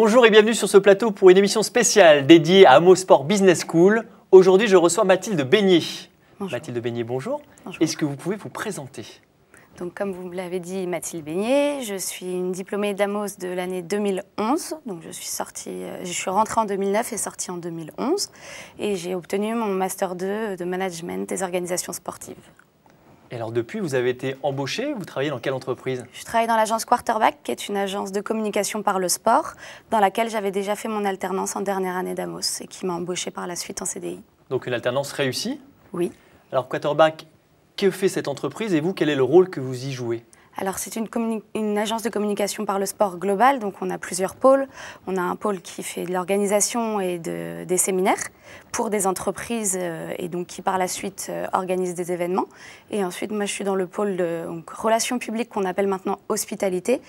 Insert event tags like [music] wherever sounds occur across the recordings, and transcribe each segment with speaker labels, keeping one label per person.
Speaker 1: Bonjour et bienvenue sur ce plateau pour une émission spéciale dédiée à Amos Sport Business School. Aujourd'hui, je reçois Mathilde Beignet. Mathilde Beignet, bonjour. Est-ce que vous pouvez vous présenter
Speaker 2: donc, comme vous me l'avez dit, Mathilde Beignet, je suis une diplômée d'Amos de l'année 2011. Donc, je suis sortie, euh, je suis rentrée en 2009 et sortie en 2011. Et j'ai obtenu mon Master 2 de Management des organisations sportives.
Speaker 1: Et alors depuis, vous avez été embauché, vous travaillez dans quelle entreprise Je
Speaker 2: travaille dans l'agence Quarterback, qui est une agence de communication par le sport, dans laquelle j'avais déjà fait mon alternance en dernière année d'Amos et qui m'a embauché par la suite en CDI.
Speaker 1: Donc une alternance réussie Oui. Alors Quarterback, que fait cette entreprise et vous, quel est le rôle que vous y jouez
Speaker 2: alors c'est une, agence de communication par le sport global, donc on a plusieurs pôles. On a un pôle qui fait de l'organisation et des séminaires pour des entreprises euh, et donc qui par la suite euh, organise des événements. Et ensuite moi je suis dans le pôle de relations publiques qu'on appelle maintenant hospitalité,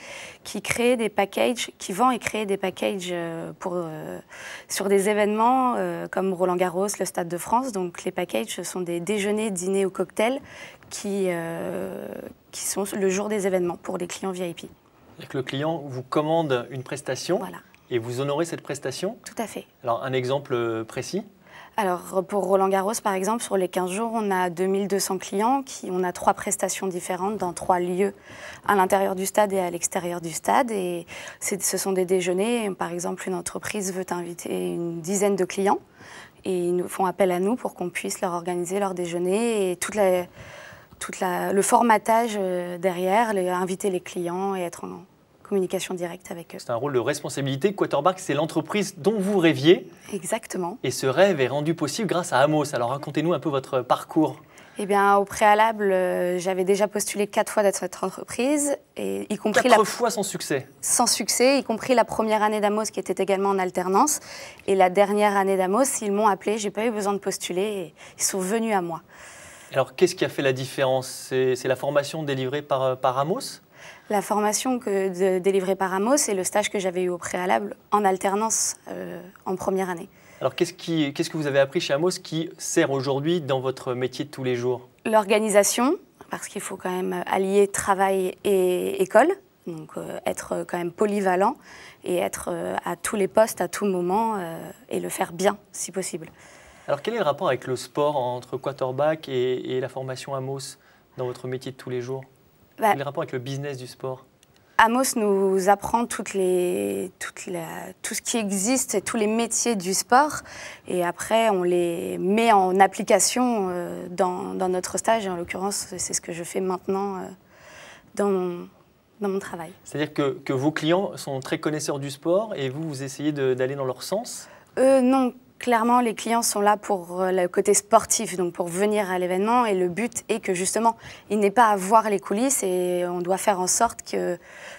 Speaker 2: qui crée des packages, qui vend et crée des packages euh, pour, sur des événements comme Roland Garros, le Stade de France. Donc les packages sont des déjeuners, dîners ou cocktails qui, euh, qui sont le jour des événements pour les clients VIP.
Speaker 1: Que le client vous commande une prestation et vous honorez cette prestation Tout à fait. Alors un exemple euh, précis
Speaker 2: alors pour Roland Garros par exemple, sur les 15 jours, on a 2200 clients, qui, on a trois prestations différentes dans trois lieux, à l'intérieur du stade et à l'extérieur du stade. Et ce sont des déjeuners, par exemple une entreprise veut inviter une dizaine de clients et ils nous font appel à nous pour qu'on puisse leur organiser leur déjeuner et toute la tout le formatage euh, derrière, inviter les clients et être en communication directe avec eux.
Speaker 1: C'est un rôle de responsabilité. Quarterback, c'est l'entreprise dont vous rêviez.
Speaker 2: Exactement.
Speaker 1: Et ce rêve est rendu possible grâce à Amos. Alors racontez-nous un peu votre parcours.
Speaker 2: Eh bien, au préalable, euh, j'avais déjà postulé quatre fois dans cette entreprise, et y compris quatre fois sans succès. Sans succès, y compris la première année d'Amos qui était également en alternance, et la dernière année d'Amos, ils m'ont appelé. J'ai pas eu besoin de postuler, ils sont venus à moi.
Speaker 1: Alors qu'est-ce qui a fait la différence C'est la formation délivrée par, euh, Amos
Speaker 2: la formation que de, délivrée par Amos et le stage que j'avais eu au préalable en alternance euh, en première année.
Speaker 1: Alors qu'est-ce que vous avez appris chez Amos qui sert aujourd'hui dans votre métier de tous les jours
Speaker 2: L'organisation, parce qu'il faut quand même allier travail et école, donc euh, être quand même polyvalent et être à tous les postes, à tout moment et le faire bien si possible.
Speaker 1: Alors quel est le rapport avec le sport entre quarterback et, la formation Amos dans votre métier de tous les jours bah, Quel est le rapport avec le business du sport
Speaker 2: Amos nous apprend toutes les, toutes tout ce qui existe, tous les métiers du sport, et après on les met en application euh, dans, notre stage, et en l'occurrence c'est ce que je fais maintenant euh, dans, mon, dans, mon, travail.
Speaker 1: C'est-à-dire que, vos clients sont très connaisseurs du sport et vous, vous essayez d'aller dans leur sens
Speaker 2: euh, Non, Clairement, les clients sont là pour euh, le côté sportif, donc pour venir à l'événement. Et le but est que justement, il n'est pas à voir les coulisses et on doit faire en sorte que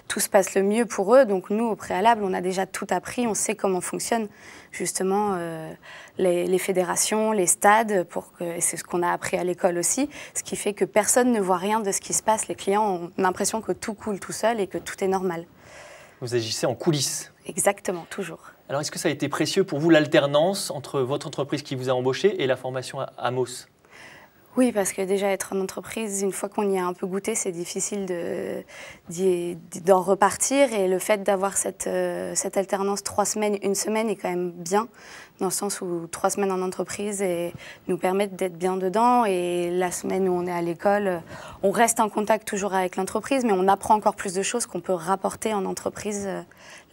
Speaker 2: tout se passe le mieux pour eux. Donc nous, au préalable, on a déjà tout appris, on sait comment fonctionnent justement euh, les, fédérations, les stades, pour que, c'est ce qu'on a appris à l'école aussi, ce qui fait que personne ne voit rien de ce qui se passe. Les clients ont l'impression que tout coule tout seul et que tout est normal.
Speaker 1: Vous agissez en coulisses
Speaker 2: Exactement, toujours.
Speaker 1: Alors, est-ce que ça a été précieux pour vous l'alternance entre votre entreprise qui vous a embauché et la formation à Amos
Speaker 2: oui, parce que déjà être en entreprise, une fois qu'on y a un peu goûté, c'est difficile d'en repartir. Et le fait d'avoir euh, cette, alternance trois semaines, une semaine est quand même bien, dans le sens où trois semaines en entreprise nous permettent d'être bien dedans. Et la semaine où on est à l'école, euh, on reste en contact toujours avec l'entreprise, mais on apprend encore plus de choses qu'on peut rapporter en entreprise euh,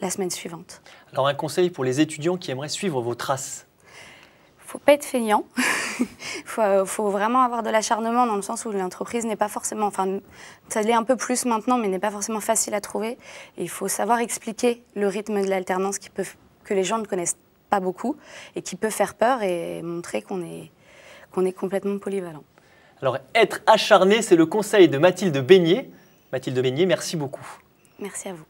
Speaker 2: la semaine suivante.
Speaker 1: Alors un conseil pour les étudiants qui aimeraient suivre vos traces
Speaker 2: faut pas être feignant. [laughs] Il [laughs] euh, faut, vraiment avoir de l'acharnement dans le sens où l'entreprise n'est pas forcément, enfin, ça l'est un peu plus maintenant, mais n'est pas forcément facile à trouver. il faut savoir expliquer le rythme de l'alternance qui peut, que les gens ne connaissent pas beaucoup et qui peut faire peur et montrer qu'on est, qu'on est complètement polyvalent.
Speaker 1: Alors, être acharné, c'est le conseil de Mathilde Beignet. Mathilde Beignet, merci beaucoup.
Speaker 2: Merci à vous.